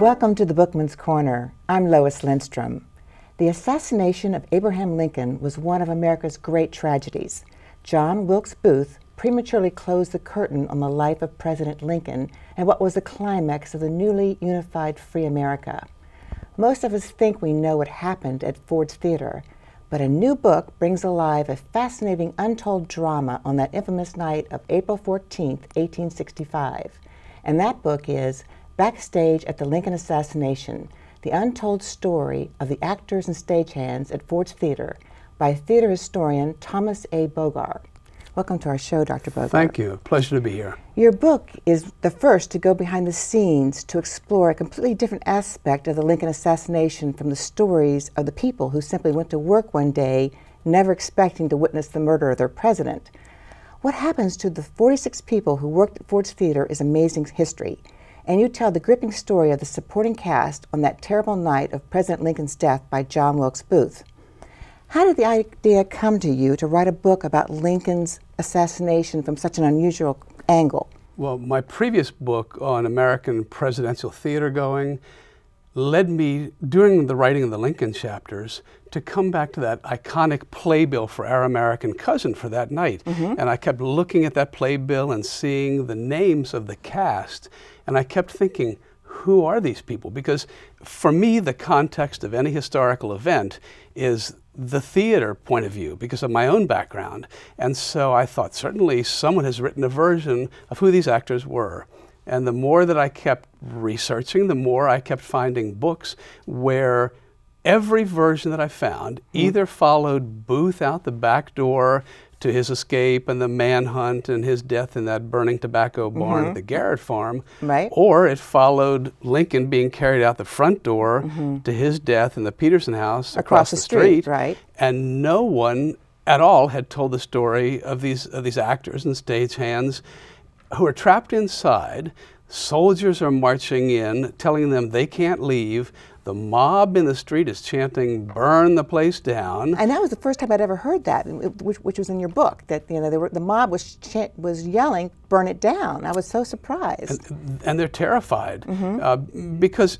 Welcome to the Bookman's Corner. I'm Lois Lindstrom. The assassination of Abraham Lincoln was one of America's great tragedies. John Wilkes Booth prematurely closed the curtain on the life of President Lincoln and what was the climax of the newly unified free America. Most of us think we know what happened at Ford's Theater, but a new book brings alive a fascinating untold drama on that infamous night of April 14, 1865. And that book is backstage at the Lincoln assassination, the untold story of the actors and stagehands at Ford's Theater by theater historian Thomas A. Bogart. Welcome to our show, Dr. Bogart. Thank you. Pleasure to be here. Your book is the first to go behind the scenes to explore a completely different aspect of the Lincoln assassination from the stories of the people who simply went to work one day, never expecting to witness the murder of their president. What happens to the 46 people who worked at Ford's Theater is amazing history and you tell the gripping story of the supporting cast on that terrible night of President Lincoln's death by John Wilkes Booth. How did the idea come to you to write a book about Lincoln's assassination from such an unusual angle? Well, my previous book on American presidential theater going led me during the writing of the Lincoln chapters to come back to that iconic playbill for Our American Cousin for that night. Mm -hmm. And I kept looking at that playbill and seeing the names of the cast and I kept thinking, who are these people? Because for me, the context of any historical event is the theater point of view because of my own background. And so I thought, certainly someone has written a version of who these actors were. And the more that I kept researching, the more I kept finding books where every version that I found hmm. either followed Booth out the back door to his escape and the manhunt and his death in that burning tobacco barn mm-hmm. at the Garrett farm. Right. Or it followed Lincoln being carried out the front door mm-hmm. to his death in the Peterson house across, across the, the street, street. Right. And no one at all had told the story of these of these actors and stagehands who are trapped inside. Soldiers are marching in, telling them they can't leave the mob in the street is chanting, burn the place down. And that was the first time I'd ever heard that, which, which was in your book, that you know, were, the mob was, chant, was yelling, burn it down. I was so surprised. And, and they're terrified mm -hmm. uh, because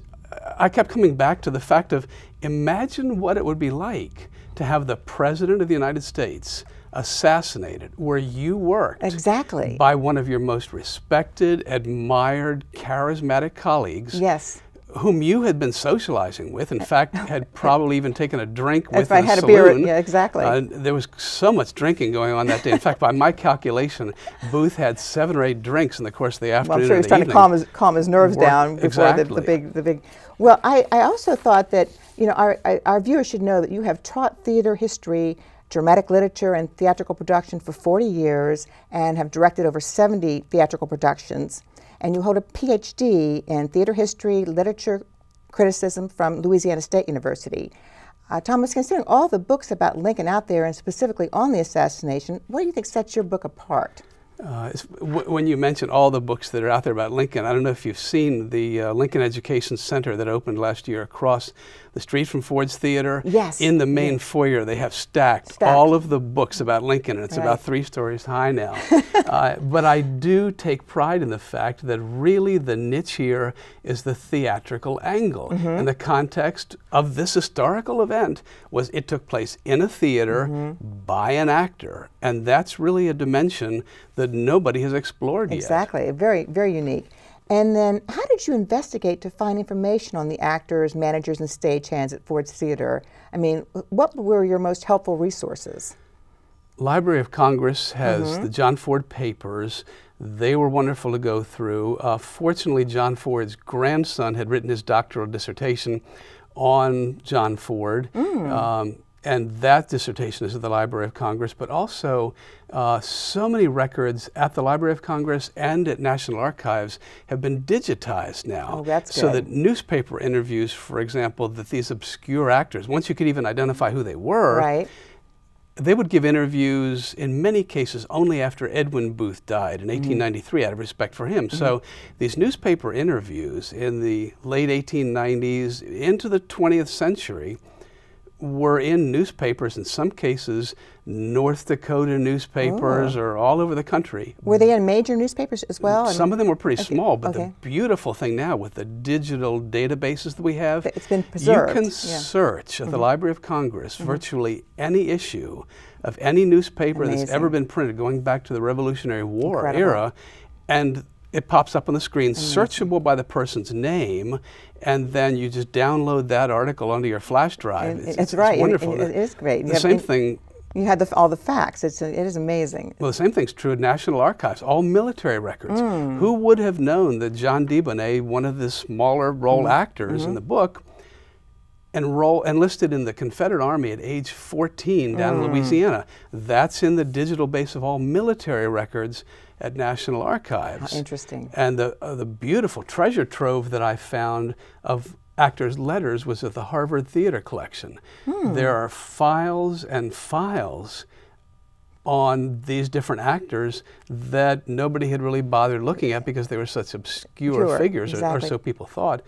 I kept coming back to the fact of imagine what it would be like to have the President of the United States assassinated where you worked exactly by one of your most respected admired charismatic colleagues yes whom you had been socializing with, in fact, had probably even taken a drink with. If I had saloon. a beer, yeah, exactly. Uh, there was so much drinking going on that day. In fact, by my calculation, Booth had seven or eight drinks in the course of the afternoon. Well, I'm sure he was trying evening. to calm his, calm his nerves Work, down before exactly. the, the, big the big. Well, I, I also thought that you know our I, our viewers should know that you have taught theater history. Dramatic literature and theatrical production for 40 years, and have directed over 70 theatrical productions and you hold a PhD in theater history, literature criticism from Louisiana State University. Uh, Thomas, considering all the books about Lincoln out there and specifically on the assassination, what do you think sets your book apart? Uh, when you mention all the books that are out there about Lincoln, I don't know if you've seen the uh, Lincoln Education Center that opened last year across the street from Ford's Theater. Yes. In the main yes. foyer, they have stacked, stacked, all of the books about Lincoln, and it's right. about three stories high now. uh, but I do take pride in the fact that really the niche here is the theatrical angle. Mm -hmm. And the context of this historical event was it took place in a theater mm -hmm. by an actor, and that's really a dimension that nobody has explored exactly. yet. Exactly, very, very unique. And then, how did you investigate to find information on the actors, managers, and stagehands at Ford's Theater? I mean, what were your most helpful resources? Library of Congress has mm-hmm. the John Ford papers. They were wonderful to go through. Uh, fortunately, John Ford's grandson had written his doctoral dissertation on John Ford. Mm. Um, and that dissertation is at the Library of Congress, but also uh, so many records at the Library of Congress and at National Archives have been digitized now. Oh, that's good. So that newspaper interviews, for example, that these obscure actors, once you could even identify who they were, right they would give interviews in many cases only after Edwin Booth died in 1893 mm-hmm. mm. out of respect for him. Mm -hmm. So mm-hmm. these newspaper interviews in the late 1890s into the 20th century were in newspapers in some cases, North Dakota newspapers oh. or all over the country. Were they in major newspapers as well? Some of them were pretty okay. small, but okay. the beautiful thing now with the digital databases that we have, it's been preserved. You can yeah. search at mm -hmm. the mm-hmm. Library of Congress mm -hmm. virtually any issue of any newspaper Amazing. that's ever been printed going back to the Revolutionary War Incredible. era and it pops up on the screen, mm. searchable by the person's name, and then you just download that article onto your flash drive. It, it's, it's, right. It's wonderful. it, it is great. The you same have, thing you had the, all the facts. It's, it is amazing. Well, the same thing's true at National Archives, all military records. Mm. Who would have known that John Debonet, one of the smaller role mm. actors mm -hmm. in mm-hmm. the book, enroll, enlisted in the Confederate Army at age 14 down in mm. Louisiana? That's in the digital base of all military records at National Archives. How interesting. And the, uh, the beautiful treasure trove that I found of actors' letters was at the Harvard Theater Collection. Hmm. There are files and files on these different actors that nobody had really bothered looking at because they were such obscure sure, figures, exactly. or, or so people thought.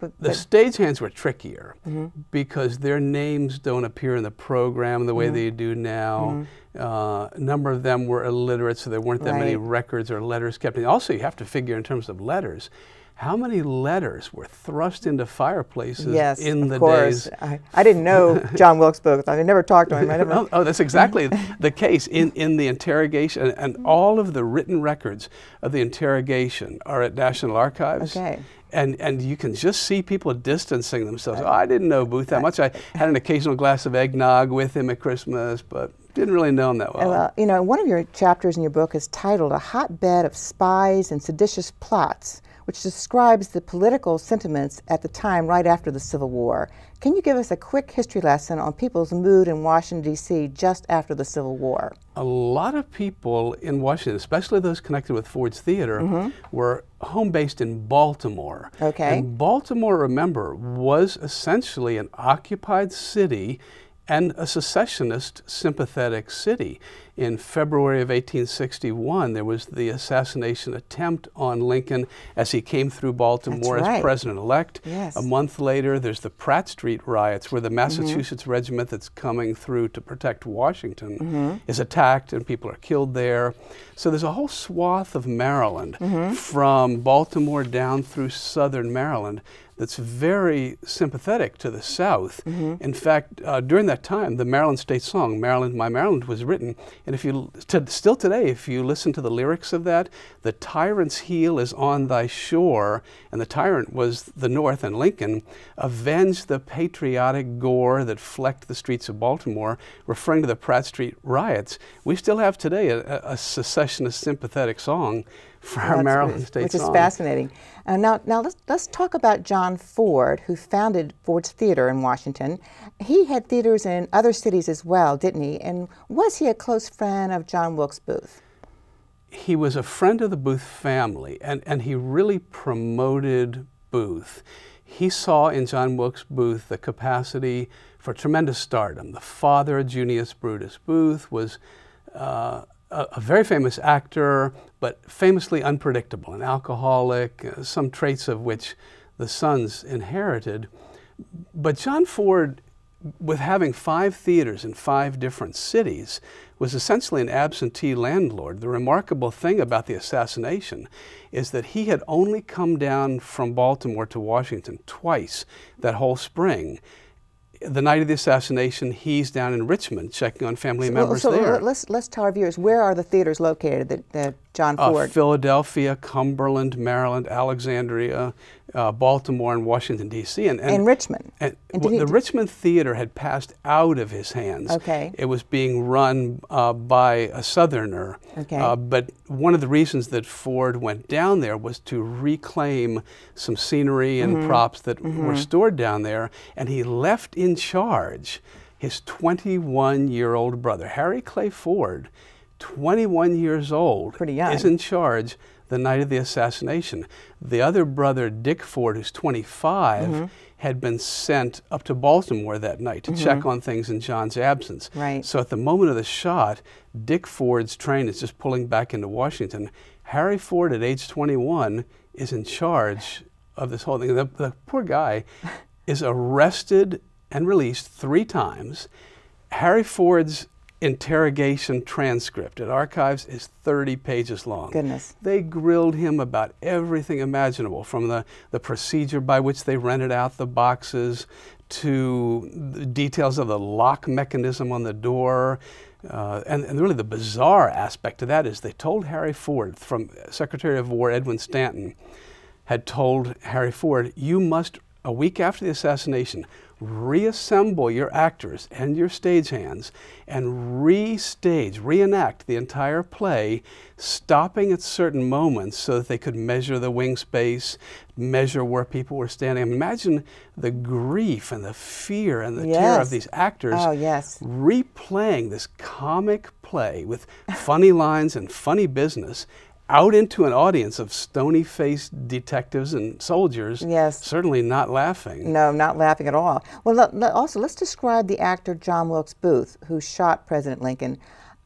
But, but hands stagehands were trickier mm -hmm. because their names don't appear in the program the way mm -hmm. they do now. Mm -hmm. uh, a number of them were illiterate, so there weren't that right. many records or letters kept. And also, you have to figure in terms of letters. How many letters were thrust into fireplaces yes, in the course. days? I, I didn't know John Wilkes Booth. I never talked to him. I never. oh, oh, that's exactly the case in, in the interrogation, and, and all of the written records of the interrogation are at National Archives. Okay and and you can just see people distancing themselves. Oh, I didn't know Booth that much. I had an occasional glass of eggnog with him at Christmas, but didn't really know him that well. Well, you know, one of your chapters in your book is titled "A Hotbed of Spies and Seditious Plots." Which describes the political sentiments at the time right after the Civil War can you give us a quick history lesson on people's mood in Washington, D.C. just after the Civil War? A lot of people in Washington, especially those connected with Ford's Theater, mm -hmm. were home based in Baltimore. Okay. And Baltimore, remember, was essentially an occupied city and a secessionist sympathetic city in February of 1861, there was the assassination attempt on Lincoln as he came through Baltimore right. as president elect. Yes. A month later, there's the Pratt Street riots, where the mm-hmm. Massachusetts mm -hmm. regiment that's coming through to protect Washington mm -hmm. is attacked and people are killed there. So there's a whole swath of Maryland mm -hmm. from Baltimore down through southern Maryland that's very sympathetic to the South. Mm -hmm. In fact, uh, during that time, the Maryland state song, Maryland, My Maryland, was written and if you to, still today, if you listen to the lyrics of that, the tyrant's heel is on thy shore, and the tyrant was the North and Lincoln, avenge the patriotic gore that flecked the streets of Baltimore, referring to the Pratt Street riots. We still have today a, a secessionist sympathetic song for Maryland State which song. is fascinating. Uh, now, now let's let's talk about John Ford, who founded Ford's Theater in Washington. He had theaters in other cities as well, didn't he? And was he a close friend of John Wilkes Booth? He was a friend of the Booth family, and and he really promoted Booth. He saw in John Wilkes Booth the capacity for tremendous stardom. The father of Junius Brutus Booth was. Uh, a, a very famous actor, but famously unpredictable, an alcoholic, uh, some traits of which the sons inherited. But John Ford, with having five theaters in five different cities, was essentially an absentee landlord. The remarkable thing about the assassination is that he had only come down from Baltimore to Washington twice that whole spring the night of the assassination, he's down in Richmond checking on family so, members so there. Let's, let's tell our viewers where are the theaters located that, that John uh, Ford? Philadelphia, Cumberland, Maryland, Alexandria, uh, Baltimore, and Washington, D.C. And, and, and, Richmond. And, and well, the Richmond Theater had passed out of his hands. Okay. It was being run uh, by a Southerner. Okay. but one of the reasons that Ford went down there was to reclaim some scenery and mm -hmm. props that mm -hmm. were stored down there. And he left in charge his 21 year old brother, Harry Clay Ford, 21 years old, Pretty young. is in charge the night of the assassination. The other brother, Dick Ford, who's 25, mm -hmm. had been sent up to Baltimore that night to mm -hmm. check mm-hmm. on things in John's absence. Right. So at the moment of the shot, Dick Ford's train is just pulling back into Washington. Harry Ford, at age 21, is in charge of this whole thing. the, the poor guy is arrested and released three times. Harry Ford's interrogation transcript at Archives is 30 pages long. Goodness. They grilled him about everything imaginable, from the, the procedure by which they rented out the boxes to the details of the lock mechanism on the door. Uh, and, and, really the bizarre aspect of that is they told Harry Ford from Secretary of War Edwin Stanton had told Harry Ford, you must, a week after the assassination, reassemble your actors and your stagehands and restage, reenact the entire play, stopping at certain moments so that they could measure the wing space, measure where people were standing. Imagine the grief and the fear and the yes. terror of these actors oh, yes. replaying this comic play with funny lines and funny business out into an audience of stony faced detectives and soldiers. Yes. Certainly not laughing. No, not laughing at all. Well, also, let's describe the actor John Wilkes Booth, who shot President Lincoln.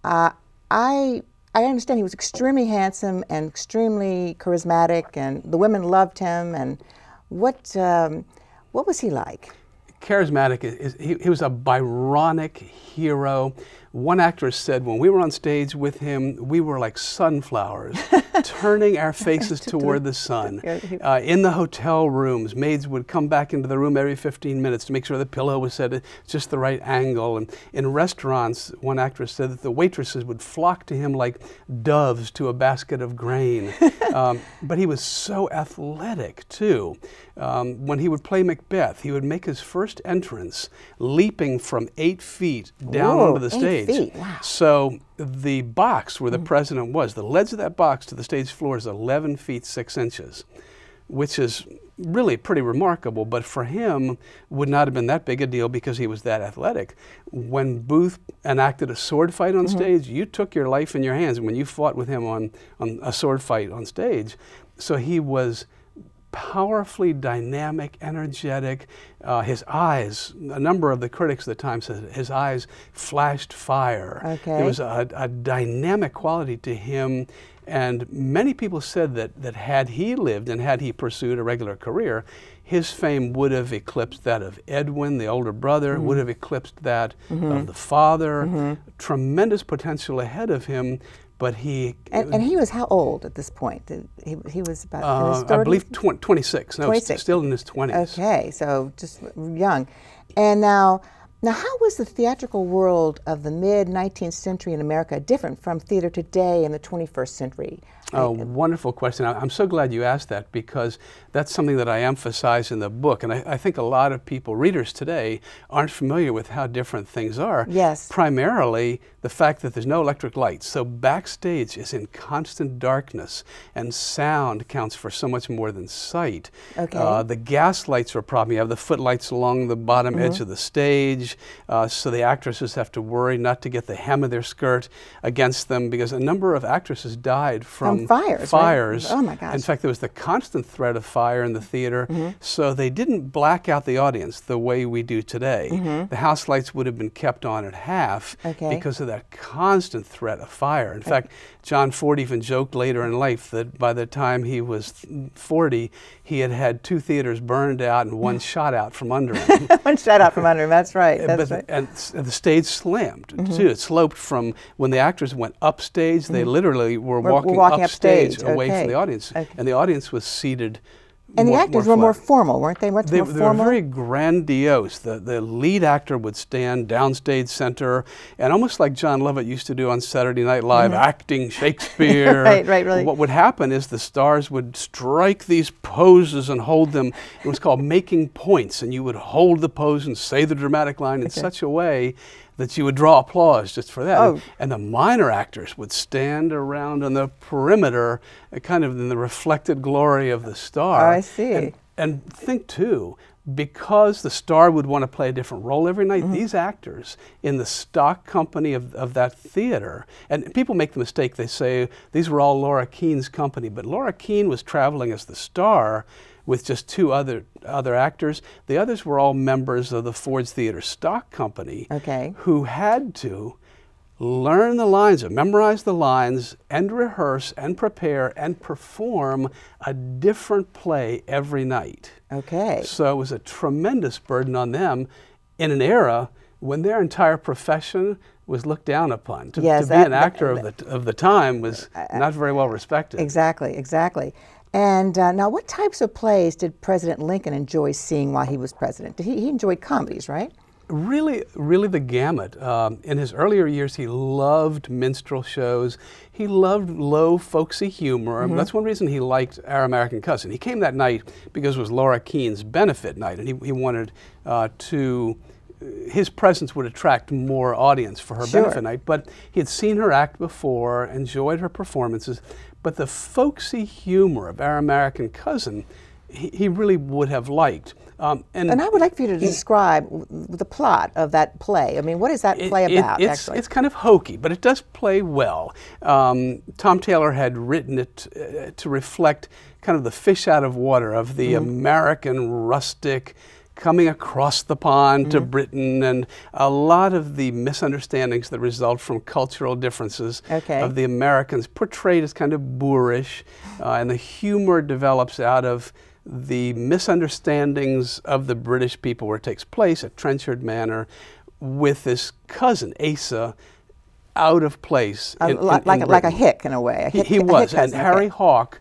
Uh, I. I understand he was extremely handsome and extremely charismatic, and the women loved him. And what um, what was he like? Charismatic. He, he was a Byronic hero. One actress said, when we were on stage with him, we were like sunflowers, turning our faces toward the sun. Uh, in the hotel rooms, maids would come back into the room every 15 minutes to make sure the pillow was set at just the right angle. And in restaurants, one actress said that the waitresses would flock to him like doves to a basket of grain. um, but he was so athletic, too. Um, when he would play Macbeth, he would make his first entrance leaping from eight feet down onto the stage stage. Feet. Wow. So the box where the mm -hmm. president was, the leads of that box to the stage floor is 11 feet 6 inches, which is really pretty remarkable, but for him would not have been that big a deal because he was that athletic. When Booth enacted a sword fight on mm -hmm. stage, you took your life in your hands when you fought with him on, on a sword fight on stage. So he was powerfully dynamic, energetic. Uh, his eyes, a number of the critics at the time said his eyes flashed fire. Okay. There was a, a dynamic quality to him. And many people said that, that had he lived and had he pursued a regular career, his fame would have eclipsed that of Edwin, the older brother, mm -hmm. would have eclipsed that mm -hmm. of mm-hmm. the father. Mm -hmm. Tremendous potential ahead of him, but he and, and, he was how old at this point? He, he was about uh, I believe tw- twenty six. No, 26. still in his twenties. Okay, so just young, and now. Now, how was the theatrical world of the mid 19th century in America different from theater today in the 21st century? Oh, wonderful question. I'm so glad you asked that because that's something that I emphasize in the book. And I, I, think a lot of people, readers today, aren't familiar with how different things are. Yes. Primarily, the fact that there's no electric light. So, backstage is in constant darkness, and sound counts for so much more than sight. Okay. Uh, the gas lights are a problem. You have the footlights along the bottom mm -hmm. edge of the stage, uh, so the actresses have to worry not to get the hem of their skirt against them because a number of actresses died from fires. Fires. Right? Oh my gosh. In fact, there was the constant threat of fire in the theater, mm -hmm. so they didn't black out the audience the way we do today. Mm -hmm. The house lights would have been kept on at half okay. because of that constant threat of fire. In okay. fact, John Ford even joked later in life that by the time he was 40, he had had two theaters burned out and one shot out from under him. one shot out from under him. That's right. That's but, right. And the stage slammed mm -hmm. too. It sloped from when the actors went upstage; they mm-hmm. literally were, we're walking, walking upstage, stage, away okay. from the audience. Okay. And the audience was seated. And more, the actors more were more formal, weren't they? Much they, more they formal? were very grandiose. The, the lead actor would stand downstage center, and almost like John Lovett used to do on Saturday Night Live, mm -hmm. acting Shakespeare. right, right, really. What would happen is the stars would strike these poses and hold them. It was called making points, and you would hold the pose and say the dramatic line in such a way that you would draw applause just for that. Oh. And the minor actors would stand around on the perimeter, uh, kind of in the reflected glory of the star. I see. And, and think too because the star would want to play a different role every night, mm -hmm. these actors in the stock company of, of that theater, and people make the mistake, they say these were all Laura Keene's company, but Laura Keene was traveling as the star with just two other other actors. The others were all members of the Ford's Theater Stock Company okay. who had to learn the lines, memorize the lines, and rehearse and prepare and perform a different play every night. Okay. So it was a tremendous burden on them in an era when their entire profession was looked down upon. To, yes, to be that, an actor that, of, the, of the time was not very well respected. Exactly, exactly. And uh, now, what types of plays did President Lincoln enjoy seeing while he was president? Did he, he enjoyed comedies, right? really, really the gamut. Um, in his earlier years, he loved minstrel shows. He loved low, folksy humor. Mm -hmm. That's one reason he liked Our American Cousin. He came that night because it was Laura Keene's benefit night, and he, he wanted uh, to. His presence would attract more audience for her sure. benefit night, but he had seen her act before, enjoyed her performances, but the folksy humor of Our American Cousin, he, he really would have liked. Um, and, and, I would like for you to describe it, the plot of that play. I mean, what is that play it, about? It's, actually? it's kind of hokey, but it does play well. Um, Tom Taylor had written it uh, to reflect kind of the fish out of water of the mm -hmm. American rustic coming across the pond mm -hmm. to mm-hmm. Britain and a lot of the misunderstandings that result from cultural differences okay. of the Americans portrayed as kind of boorish, uh, and the humor develops out of the misunderstandings of the British people where it takes place, a Trenchard manner, with this cousin, Asa, out of place. Uh, in, like, in, in like, like, a hick, in a way. A hick, he, he was. and Harry Hawk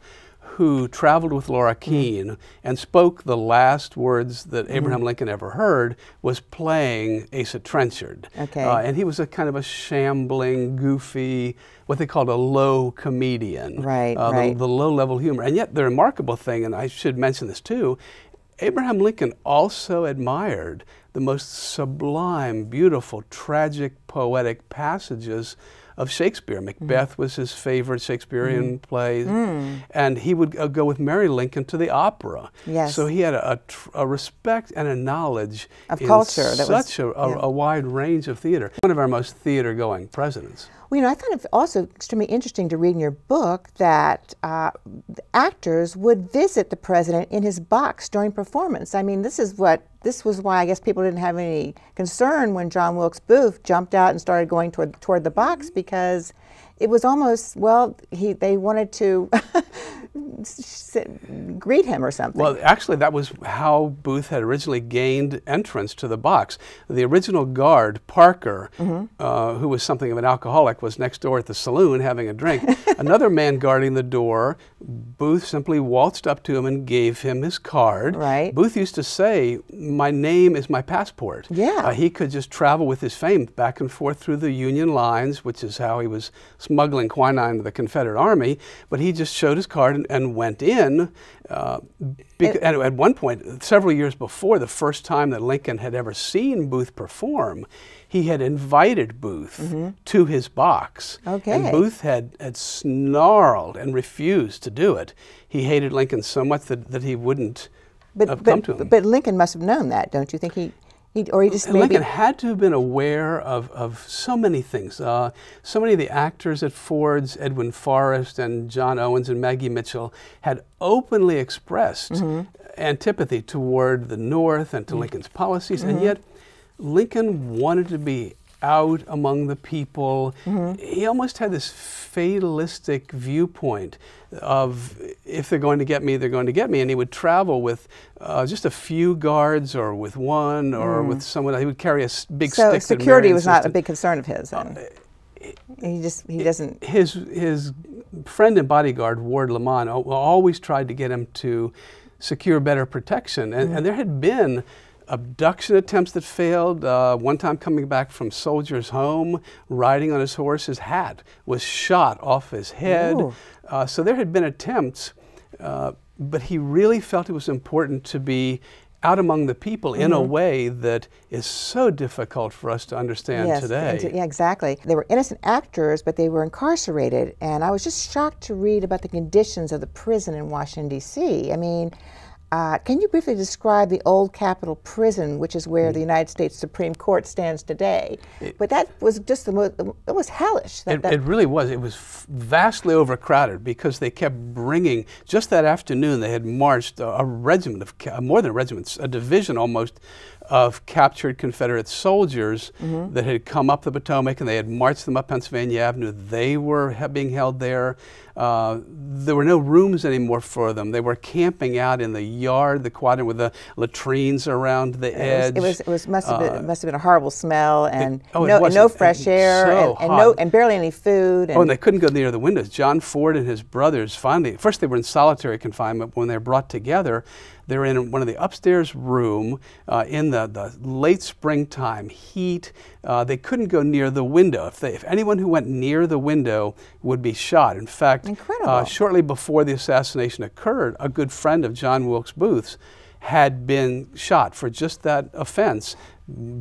who traveled with Laura Keene mm -hmm. and spoke the last words that mm-hmm. Abraham mm -hmm. Lincoln ever heard, was playing Asa Trenchard. Okay. Uh, and he was a kind of a shambling, goofy, what they called a low comedian. Right, uh, right. The, the low level humor. And yet the remarkable thing, and I should mention this too, Abraham Lincoln also admired the most sublime, beautiful, tragic, poetic passages of Shakespeare. Mm. Macbeth was his favorite Shakespearean mm. play, mm. and he would uh, go with Mary Lincoln to the opera. Yes. So he had a, a, a respect and a knowledge of culture. That such was, a, a, yeah. a wide range of theater. One of our most theater-going presidents. Well, you know, I thought it also extremely interesting to read in your book that uh, actors would visit the president in his box during performance. I mean, this is what this was why I guess people didn't have any concern when John Wilkes Booth jumped out and started going toward toward the box because it was almost well he they wanted to sit, greet him or something. Well, actually, that was how Booth had originally gained entrance to the box. The original guard, Parker, mm -hmm. uh, who was something of an alcoholic, was next door at the saloon having a drink. Another man guarding the door Booth simply waltzed up to him and gave him his card. Right. Booth used to say, "My name is my passport." Yeah. Uh, he could just travel with his fame back and forth through the Union lines, which is how he was smuggling quinine to the Confederate Army. But he just showed his card and, and went in. Uh, it, at one point, several years before the first time that Lincoln had ever seen Booth perform, he had invited Booth mm-hmm. to his box. Okay. And Booth had, had snarled and refused to do it. He hated Lincoln so much that, that he wouldn't but, have but, come to him. But Lincoln must have known that, don't you think? He, he or he just maybe... Lincoln had to have been aware of, of so many things. Uh, so many of the actors at Ford's, Edwin Forrest and John Owens and Maggie Mitchell, had openly expressed mm-hmm. antipathy toward the North and to mm-hmm. Lincoln's policies, and mm-hmm. yet Lincoln wanted to be out among the people. Mm-hmm. He almost had this fatalistic viewpoint of if they're going to get me, they're going to get me. And he would travel with uh, just a few guards or with one or mm. with someone. He would carry a big so stick. So security was not a big concern of his then. Uh, he just he doesn't his his friend and bodyguard Ward Lamont always tried to get him to secure better protection and, mm. and there had been abduction attempts that failed. Uh, one time coming back from soldier's home, riding on his horse, his hat was shot off his head. Uh, so there had been attempts, uh, but he really felt it was important to be out among the people mm -hmm. in a mm-hmm. way that is so difficult for us to understand yes, today. To, yeah, exactly. They were innocent actors, but they were incarcerated. And I was just shocked to read about the conditions of the prison in Washington, D.C. I mean, uh, can you briefly describe the old Capitol prison, which is where hmm. the United States Supreme Court stands today? It, but that was just the most, it was hellish. That, it, that it, really was. It was vastly overcrowded because they kept bringing, just that afternoon, they had marched a, a regiment of, more than a regiment, a division almost of captured Confederate soldiers mm -hmm. that had come up the Potomac and they had marched them up Pennsylvania Avenue. They were being held there. Uh, there were no rooms anymore for them. They were camping out in the yard, the quadrant with the latrines around the edge. It was, it was, it was must, have been, uh, must have been a horrible smell and oh, no, no, fresh air so and, and no, and barely any food. Oh, and oh, and they couldn't go near the windows. John Ford and his brothers finally, first they were in solitary confinement, but when they were brought together, they're in one of the upstairs room uh, in the, the late springtime heat. Uh, they couldn't go near the window. If, they, if anyone who went near the window would be shot. In fact, fact, Incredible. Uh, shortly before the assassination occurred, a good friend of John Wilkes Booth's had been shot for just that offense,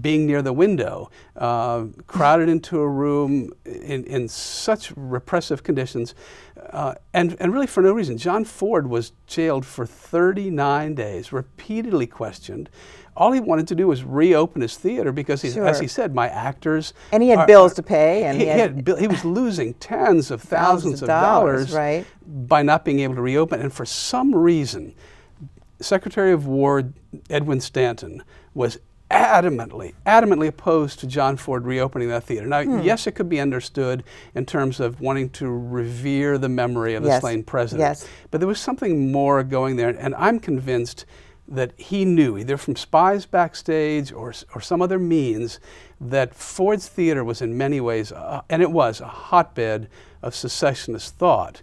being near the window, uh, crowded into a room in, in such repressive conditions, uh, and, and really for no reason. John Ford was jailed for 39 days, repeatedly questioned all he wanted to do was reopen his theater because, he, sure. as he said, my actors. And he had are, bills to pay. And he, he, had, he, had, he was losing tens of thousands, thousands of, of dollars, dollars right. by not being able to reopen. And for some reason, Secretary of War Edwin Stanton was adamantly, adamantly opposed to John Ford reopening that theater. Now, hmm. yes, it could be understood in terms of wanting to revere the memory of the yes. slain president. Yes. But there was something more going there, and I'm convinced that he knew, either from spies backstage or, or some other means, that Ford's theater was in many ways, uh, and it was, a hotbed of secessionist thought.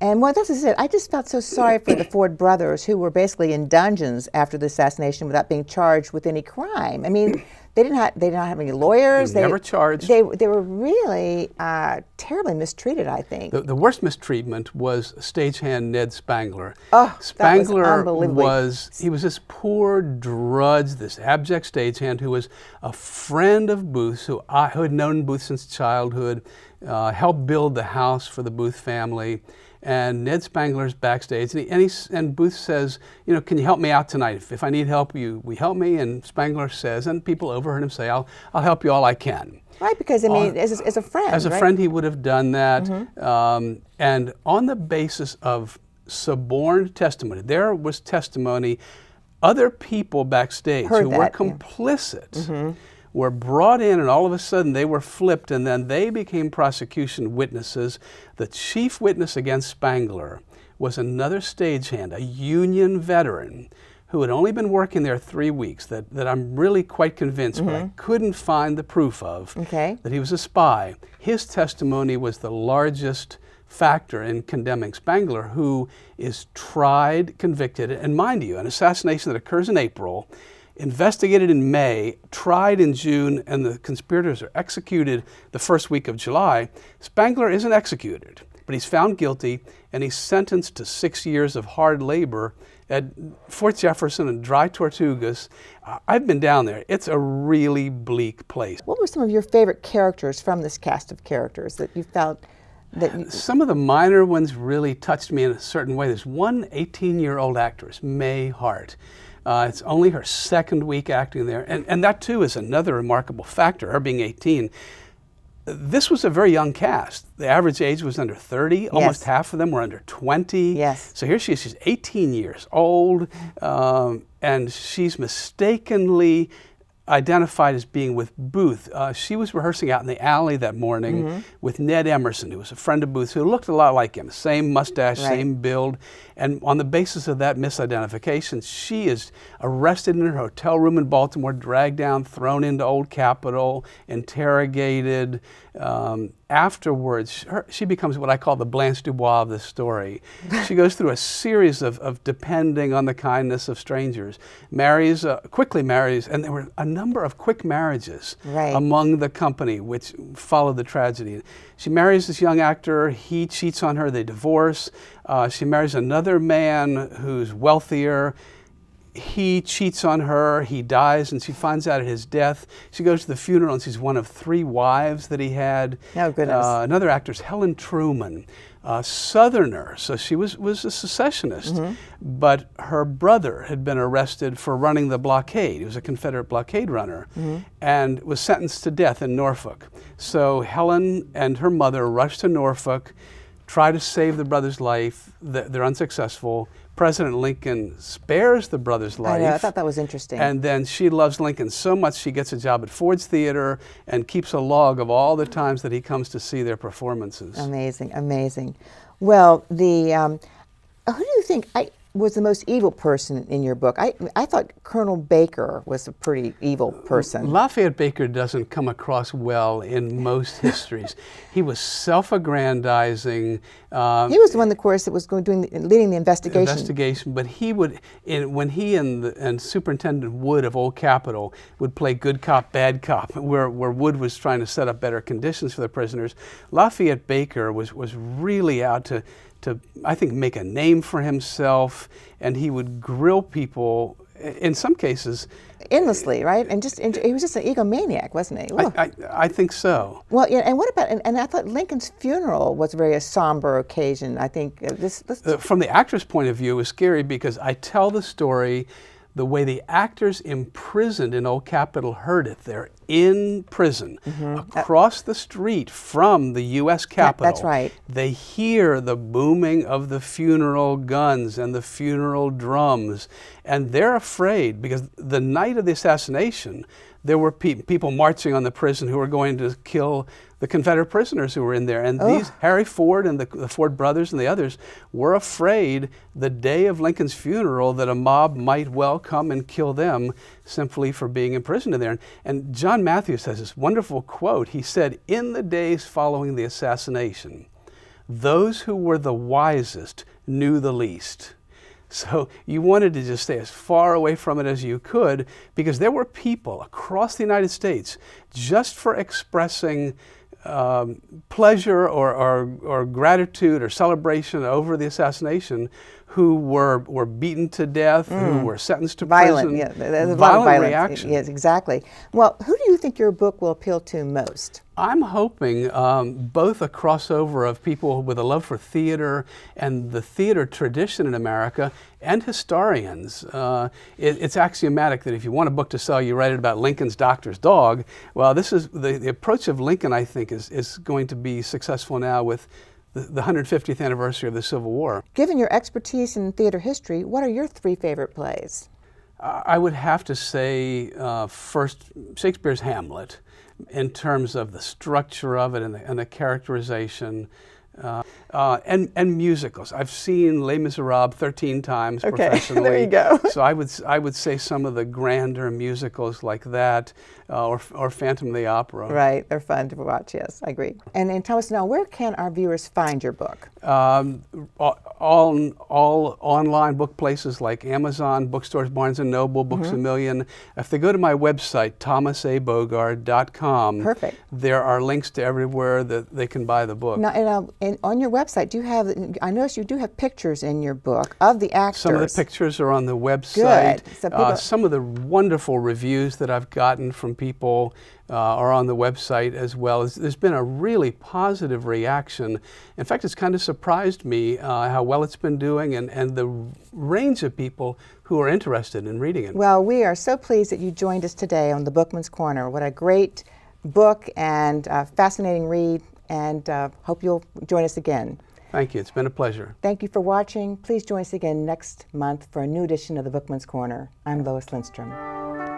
And well, this is it. I just felt so sorry for the Ford brothers who were basically in dungeons after the assassination without being charged with any crime. I mean, they didn't have they did not have any lawyers. They, they never charged. They they were really uh, terribly mistreated. I think the, the, worst mistreatment was stagehand Ned Spangler. Oh, Spangler was, was, he was this poor drudge, this abject stagehand who was a friend of Booth's, who I who had known Booth since childhood, uh, helped build the house for the Booth family and Ned Spangler's backstage, and he, and, he, and Booth says, you know, can you help me out tonight? If, if I need help, you we help me. And Spangler says, and people overheard him say, I'll I'll help you all I can. Right, because I mean, on, as, as, a friend, as a right? friend, he would have done that, mm -hmm. um, and on the basis of suborned testimony, there was testimony. Other people backstage Heard who that, were complicit. Yeah. Mm -hmm were brought in, and all of a sudden they were flipped, and then they became prosecution witnesses. The chief witness against Spangler was another stagehand, a Union veteran who had only been working there three weeks that, that I'm really quite convinced, mm -hmm. but I mm-hmm. couldn't find the proof of okay. that he was a spy. His testimony was the largest factor in condemning Spangler, who is tried, convicted, and mind you, an assassination that occurs in April investigated in May, tried in June, and the conspirators are executed the first week of July, Spangler isn't executed, but he's found guilty and he's sentenced to six years of hard labor at Fort Jefferson and Dry Tortugas. I've been down there. It's a really bleak place. What were some of your favorite characters from this cast of characters that you felt? that some of the minor ones really touched me in a certain way. There's one 18 year old actress, May Hart. Uh, it's only her second week acting there. And, and that, too, is another remarkable factor, her being 18. This was a very young cast. The average age was under 30. Yes. Almost half of them were under 20. Yes. So here she is. She's 18 years old, um, and she's mistakenly identified as being with Booth. Uh, she was rehearsing out in the alley that morning mm -hmm. with Ned Emerson, who was a friend of Booth, who looked a lot like him, same mustache, right. same build. And on the basis of that misidentification, she is arrested in her hotel room in Baltimore, dragged down, thrown into Old Capitol, interrogated. Um, afterwards, her, she becomes what I call the Blanche Dubois of the story. she goes through a series of, of depending on the kindness of strangers, marries, uh, quickly marries, and there were a number of quick marriages right. among the company, which followed the tragedy. She marries this young actor, he cheats on her, they divorce. Uh, she marries another man who's wealthier he cheats on her, he dies, and she finds out at his death. She goes to the funeral and she's one of three wives that he had. Oh, goodness. Uh, another actress, Helen Truman, a Southerner, so she was, was a secessionist, mm -hmm. but her brother had been arrested for running the blockade. He was a Confederate blockade runner mm -hmm. and was sentenced to death in Norfolk. So Helen and her mother rush to Norfolk, try to save the brother's life. They're unsuccessful President Lincoln spares the brother's life. I, know, I thought that was interesting. And then she loves Lincoln so much she gets a job at Ford's Theater and keeps a log of all the times that he comes to see their performances. Amazing, amazing. Well, the um, who do you think? I was the most evil person in your book. I, I thought Colonel Baker was a pretty evil person. Lafayette Baker doesn't come across well in most histories. he was self-aggrandizing. Um, he was the one, of course, that was going doing leading the investigation. Investigation, but he would, in, when he and, the, and Superintendent Wood of Old Capitol would play good cop, bad cop, where, where Wood was trying to set up better conditions for the prisoners, Lafayette Baker was, was really out to to, I think, make a name for himself, and he would grill people in some cases endlessly, right? And just and he was just an egomaniac, wasn't he? I, I, I, think so. Well, yeah, and what about and, and, I thought Lincoln's funeral was very a somber occasion. I think uh, this, this uh, from the actress' point of view was scary because I tell the story the way the actors imprisoned in Old Capitol heard it. They're in prison mm-hmm. across the street from the U.S. Capitol. that's right. They hear the booming of the funeral guns and the funeral drums, and they're afraid because the night of the assassination, there were pe- people marching on the prison who were going to kill the Confederate prisoners who were in there. And these, Harry Ford and the, the, Ford brothers and the others were afraid the day of Lincoln's funeral that a mob might well come and kill them simply for being imprisoned in there. And, and John Matthews has this wonderful quote. He said, In the days following the assassination, those who were the wisest knew the least. So you wanted to just stay as far away from it as you could because there were people across the United States just for expressing um, pleasure or, or, or, gratitude or celebration over the assassination who were, were beaten to death, mm. who were sentenced to violent, prison. Yeah, there's a violent, lot of violence. reaction. Yes, exactly. Well, who do you think your book will appeal to most? I'm hoping um, both a crossover of people with a love for theater and the theater tradition in America and historians. Uh, it, it's axiomatic that if you want a book to sell, you write it about Lincoln's doctor's dog. Well, this is the, the approach of Lincoln, I think, is, is going to be successful now with the, 150th anniversary of the Civil War. Given your expertise in theater history, what are your three favorite plays? I would have to say uh, first Shakespeare's Hamlet, in terms of the structure of it and the, and the characterization, uh, uh, and and musicals. I've seen Les Miserables 13 times okay, professionally. there you go. so I would I would say some of the grander musicals like that, uh, or, or Phantom of the Opera. Right, they're fun to watch, yes, I agree. And, and tell us now, where can our viewers find your book? Um, all, all online book places like Amazon, bookstores, Barnes & Noble, Books mm -hmm. A Million. If they go to my website, thomasabogard.com, Perfect. there are links to everywhere that they can buy the book. Now, and, uh, and on your website, do you have, I noticed you do have pictures in your book of the actors. Some of the pictures are on the website. Good. So uh, people, uh, some of the wonderful reviews that I've gotten from people uh, are on the website as well. there's been a really positive reaction. In fact, it's kind of surprised me uh, how well it's been doing and, and the range of people who are interested in reading it. Well, we are so pleased that you joined us today on the Bookman's Corner. What a great book and fascinating read, and uh, hope you'll join us again. Thank you. It's been a pleasure. Thank you for watching. Please join us again next month for a new edition of the Bookman's Corner. I'm Lois Lindstrom.